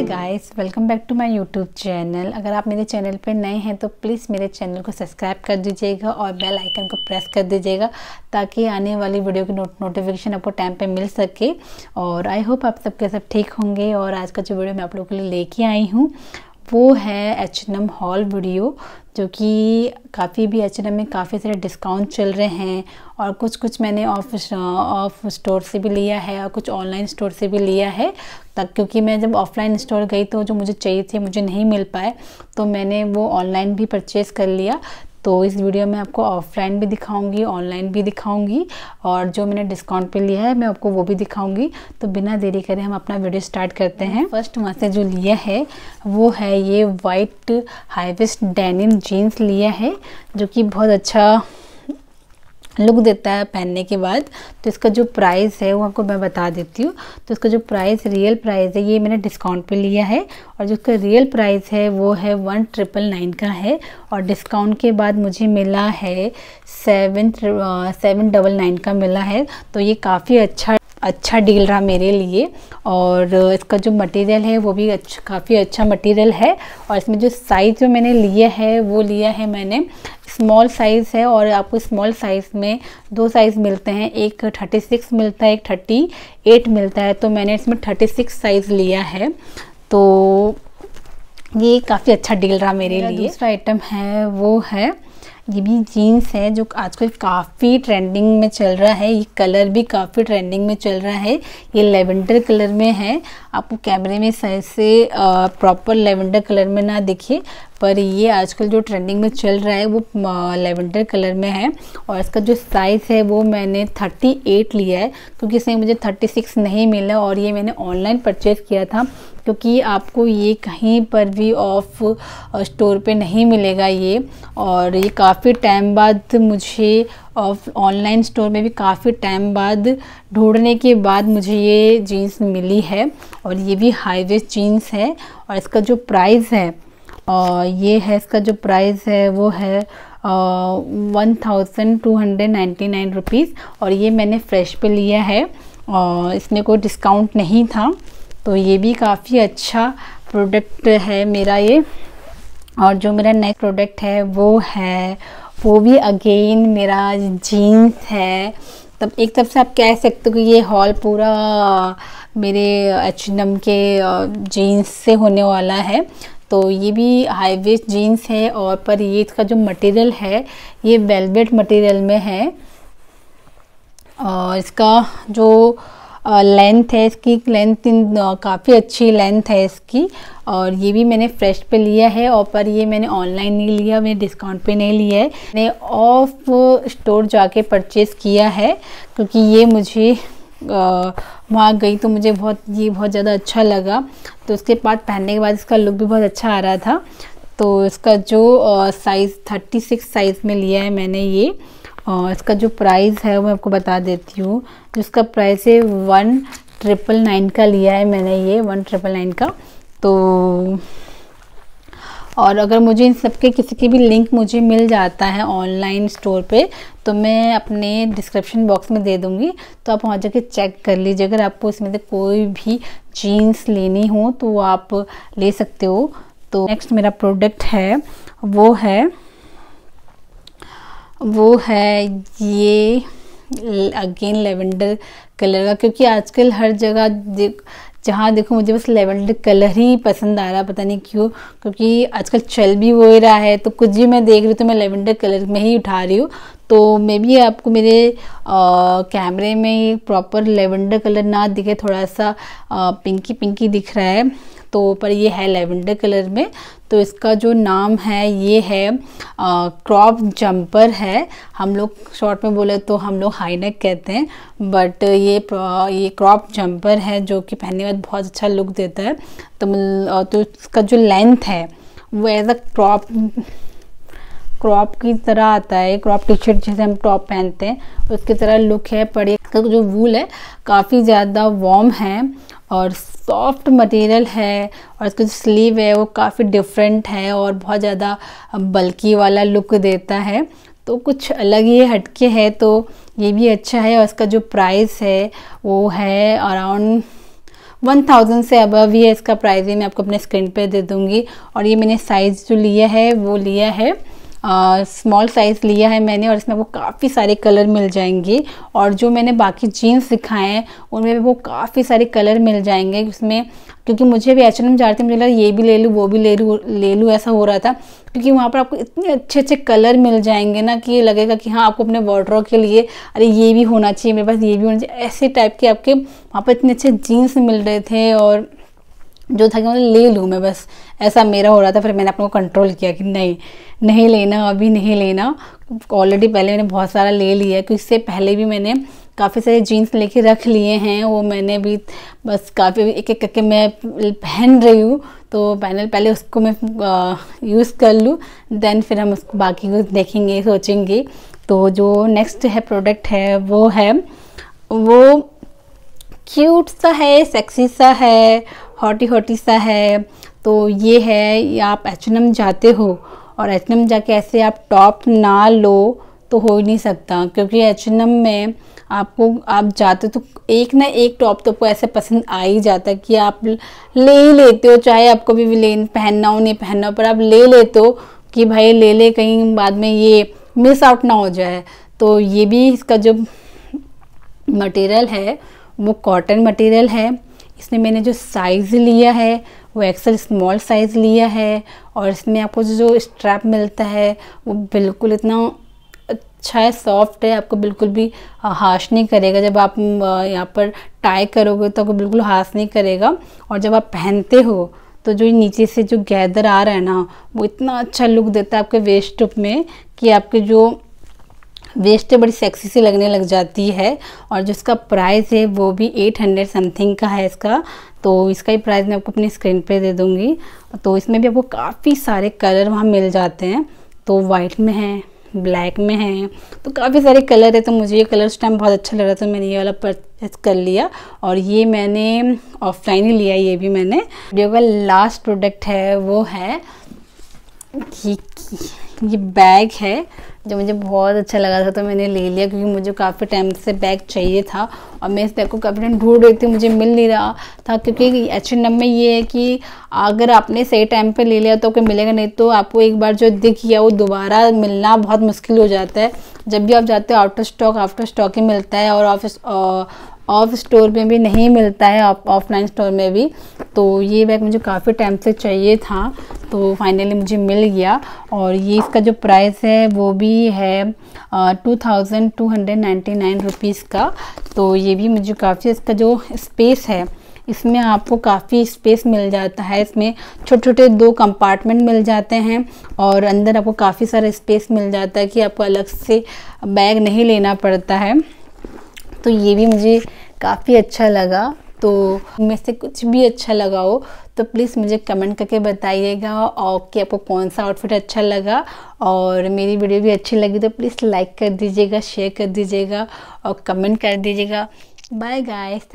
hi guys welcome back to my YouTube channel अगर आप मेरे चैनल पर नए हैं तो प्लीज़ मेरे चैनल को सब्सक्राइब कर दीजिएगा और बेल आइकन को प्रेस कर दीजिएगा ताकि आने वाली वीडियो की नोट नोटिफिकेशन आपको टाइम पे मिल सके और आई होप आप सबके सब ठीक होंगे और आज का जो वीडियो मैं आप लोगों के लिए लेके आई हूँ वो है H N M haul video जो कि काफ़ी भी एच एन एम में काफ़ी सारे डिस्काउंट चल रहे हैं और कुछ कुछ मैंने ऑफ ऑफ स्टोर से भी लिया है और कुछ ऑनलाइन स्टोर से भी लिया है तक क्योंकि मैं जब ऑफलाइन स्टोर गई तो जो मुझे चाहिए थे मुझे नहीं मिल पाए तो मैंने वो ऑनलाइन भी परचेज़ कर लिया तो इस वीडियो में आपको ऑफलाइन भी दिखाऊंगी ऑनलाइन भी दिखाऊंगी और जो मैंने डिस्काउंट पे लिया है मैं आपको वो भी दिखाऊंगी तो बिना देरी करें हम अपना वीडियो स्टार्ट करते हैं फर्स्ट वहाँ से जो लिया है वो है ये वाइट हाईवेस्ट डेनिम जीन्स लिया है जो कि बहुत अच्छा लुक देता है पहनने के बाद तो इसका जो प्राइस है वो आपको मैं बता देती हूँ तो इसका जो प्राइस रियल प्राइस है ये मैंने डिस्काउंट पे लिया है और जो इसका रियल प्राइस है वो है वन ट्रिपल नाइन का है और डिस्काउंट के बाद मुझे मिला है सेवन सेवन डबल नाइन का मिला है तो ये काफ़ी अच्छा अच्छा डील रहा मेरे लिए और इसका जो मटेरियल है वो भी अच्छा काफ़ी अच्छा मटेरियल है और इसमें जो साइज़ जो मैंने लिया है वो लिया है मैंने स्मॉल साइज़ है और आपको स्मॉल साइज़ में दो साइज़ मिलते हैं एक थर्टी सिक्स मिलता है एक थर्टी एट मिलता है तो मैंने इसमें थर्टी सिक्स साइज़ लिया है तो ये काफ़ी अच्छा डील रहा मेरे लिए दूसरा आइटम है वो है ये भी जीन्स है जो आजकल काफ़ी ट्रेंडिंग में चल रहा है ये कलर भी काफ़ी ट्रेंडिंग में चल रहा है ये लेवेंडर कलर में है आपको कैमरे में सही से प्रॉपर लेवेंडर कलर में ना दिखे पर ये आजकल जो ट्रेंडिंग में चल रहा है वो लेवेंडर कलर में है और इसका जो साइज़ है वो मैंने 38 लिया है क्योंकि इसमें मुझे 36 नहीं मिला और ये मैंने ऑनलाइन परचेज़ किया था क्योंकि आपको ये कहीं पर भी ऑफ स्टोर पे नहीं मिलेगा ये और ये का काफ़ी टाइम बाद मुझे ऑनलाइन स्टोर में भी काफ़ी टाइम बाद ढूंढने के बाद मुझे ये जीन्स मिली है और ये भी हाई वेस्ट जीन्स है और इसका जो प्राइस है और ये है इसका जो प्राइस है वो है one thousand two hundred ninety nine rupees और ये मैंने फ्रेश पे लिया है और इसमें कोई डिस्काउंट नहीं था तो ये भी काफ़ी अच्छा प्रोडक्ट है मेरा ये और जो मेरा नेक्स्ट प्रोडक्ट है वो है वो भी अगेन मेरा जीन्स है तब एक तरफ से आप कह सकते हो कि ये हॉल पूरा मेरे एच H&M के जीन्स से होने वाला है तो ये भी हाई वेस्ट जीन्स है और पर ये इसका जो मटेरियल है ये वेलवेट मटेरियल में है और इसका जो लेंथ है इसकी लेंथ इन काफ़ी अच्छी लेंथ है इसकी और ये भी मैंने फ्रेश पे लिया है और पर ये मैंने ऑनलाइन नहीं लिया मैंने डिस्काउंट पे नहीं लिया है मैंने ऑफ स्टोर जाके परचेज़ किया है क्योंकि ये मुझे वहाँ गई तो मुझे बहुत ये बहुत ज़्यादा अच्छा लगा तो उसके बाद पहनने के बाद इसका लुक भी बहुत अच्छा आ रहा था तो इसका जो साइज़ थर्टी सिक्स साइज़ में लिया है मैंने ये और इसका जो प्राइस है वो मैं आपको बता देती हूँ जिसका प्राइस है वन ट्रिपल नाइन का लिया है मैंने ये वन ट्रिपल नाइन का तो और अगर मुझे इन सब के किसी की भी लिंक मुझे मिल जाता है ऑनलाइन स्टोर पे तो मैं अपने डिस्क्रिप्शन बॉक्स में दे दूँगी तो आप वहाँ जाके चेक कर लीजिए अगर आपको इसमें से कोई भी जीन्स लेनी हो तो आप ले सकते हो तो नेक्स्ट मेरा प्रोडक्ट है वो है वो है ये अगेन लेवेंडर कलर का क्योंकि आजकल हर जगह जहाँ देखो मुझे बस लेवेंडर कलर ही पसंद आ रहा पता नहीं क्यों क्योंकि आजकल चल भी वो ही रहा है तो कुछ भी मैं देख रही हूँ तो मैं लेवेंडर कलर में ही उठा रही हूँ तो मे बी आपको मेरे कैमरे में प्रॉपर लेवेंडर कलर ना दिखे थोड़ा सा आ, पिंकी पिंकी दिख रहा है तो पर ये है लेवेंडर कलर में तो इसका जो नाम है ये है क्रॉप जम्पर है हम लोग शॉर्ट में बोले तो हम लोग हाईनेक कहते हैं बट ये ये क्रॉप जम्पर है जो कि पहनने में बाद बहुत अच्छा लुक देता है तो तो इसका जो लेंथ है वो एज अ क्रॉप क्रॉप की तरह आता है क्रॉप टी शर्ट जैसे हम टॉप पहनते हैं उसकी तरह लुक है पर इसका जो वूल है काफ़ी ज़्यादा वॉम है और सॉफ्ट मटेरियल है और इसका जो स्लीव है वो काफ़ी डिफरेंट है और बहुत ज़्यादा बल्कि वाला लुक देता है तो कुछ अलग ही हटके है तो ये भी अच्छा है और इसका जो प्राइस है वो है अराउंड वन थाउजेंड से अबव ही है इसका प्राइस ही मैं आपको अपने स्क्रीन पे दे दूँगी और ये मैंने साइज़ जो लिया है वो लिया है स्मॉल साइज़ लिया है मैंने और इसमें वो काफ़ी सारे कलर मिल जाएंगे और जो मैंने बाकी जीन्स दिखाए हैं उनमें भी वो काफ़ी सारे कलर मिल जाएंगे उसमें क्योंकि मुझे भी एच एन एम जा रही थी मुझे लगा ये भी ले लूँ वो भी ले लूँ ले लूँ ऐसा हो रहा था क्योंकि वहाँ पर आपको इतने अच्छे अच्छे कलर मिल जाएंगे ना कि लगेगा कि हाँ आपको अपने वार्ड्रॉ के लिए अरे ये भी होना चाहिए मेरे पास ये भी होना चाहिए ऐसे टाइप के आपके वहाँ पर इतने अच्छे जीन्स मिल रहे थे और जो था कि मतलब ले लूँ मैं बस ऐसा मेरा हो रहा था फिर मैंने अपने को कंट्रोल किया कि नहीं नहीं लेना अभी नहीं लेना ऑलरेडी पहले मैंने बहुत सारा ले लिया है क्योंकि इससे पहले भी मैंने काफ़ी सारे जीन्स लेके रख लिए हैं वो मैंने भी बस काफ़ी एक एक करके मैं पहन रही हूँ तो पैनल पहले उसको मैं यूज़ कर लूँ देन फिर हम उसको बाकी को देखेंगे सोचेंगे तो जो नेक्स्ट है प्रोडक्ट है वो है वो क्यूट सा है सेक्सी सा है हॉटी हॉटी सा है तो ये है आप एच H&M जाते हो और एच H&M जाके ऐसे आप टॉप ना लो तो हो ही नहीं सकता क्योंकि एच H&M में आपको आप जाते तो एक ना एक टॉप तो आपको ऐसे पसंद आ ही जाता कि आप ले ही लेते हो चाहे आपको भी ले पहनना हो नहीं पहनना हो पर आप ले लेते हो कि भाई ले ले कहीं बाद में ये मिस आउट ना हो जाए तो ये भी इसका जो मटेरियल है वो कॉटन मटेरियल है इसमें मैंने जो साइज़ लिया है वो एक्सल स्मॉल साइज़ लिया है और इसमें आपको जो स्ट्रैप मिलता है वो बिल्कुल इतना अच्छा है सॉफ्ट है आपको बिल्कुल भी हाश नहीं करेगा जब आप यहाँ पर टाई करोगे तो आपको बिल्कुल हाश नहीं करेगा और जब आप पहनते हो तो जो नीचे से जो गैदर आ रहा है ना वो इतना अच्छा लुक देता है आपके वेस्ट में कि आपके जो वेस्ट तो बड़ी सेक्सी सी लगने लग जाती है और जो इसका प्राइस है वो भी 800 समथिंग का है इसका तो इसका ही प्राइस मैं आपको अपनी स्क्रीन पे दे दूँगी तो इसमें भी आपको काफ़ी सारे कलर वहाँ मिल जाते हैं तो वाइट में है ब्लैक में है तो काफ़ी सारे कलर है तो मुझे ये कलर उस टाइम बहुत अच्छा लग रहा था मैंने ये वाला परचेज कर लिया और ये मैंने ऑफलाइन ही लिया ये भी मैंने वीडियो का लास्ट प्रोडक्ट है वो है ये, ये बैग है जो मुझे बहुत अच्छा लगा था तो मैंने ले लिया क्योंकि मुझे काफ़ी टाइम से बैग चाहिए था और मैं इस बैग को काफ़ी टाइम ढूंढ रही थी मुझे मिल नहीं रहा था क्योंकि एच एन में ये है कि अगर आपने सही टाइम पे ले लिया तो कोई मिलेगा नहीं तो आपको एक बार जो दिख गया वो दोबारा मिलना बहुत मुश्किल हो जाता है जब भी आप जाते हो out of stock out of stock ही मिलता है और ऑफिस ऑफ स्टोर में भी नहीं मिलता है ऑफलाइन स्टोर में भी तो ये बैग मुझे काफ़ी टाइम से चाहिए था तो फाइनली मुझे मिल गया और ये इसका जो प्राइस है वो भी है two thousand two hundred ninety nine rupees का तो ये भी मुझे काफ़ी इसका जो स्पेस है इसमें आपको काफ़ी स्पेस मिल जाता है इसमें छोटे छोटे दो कंपार्टमेंट मिल जाते हैं और अंदर आपको काफ़ी सारा स्पेस मिल जाता है कि आपको अलग से बैग नहीं लेना पड़ता है तो ये भी मुझे काफ़ी अच्छा लगा तो में से कुछ भी अच्छा लगा हो तो प्लीज़ मुझे कमेंट करके बताइएगा और कि आपको कौन सा आउटफिट अच्छा लगा और मेरी वीडियो भी अच्छी लगी तो प्लीज़ लाइक कर दीजिएगा शेयर कर दीजिएगा और कमेंट कर दीजिएगा बाय गाइस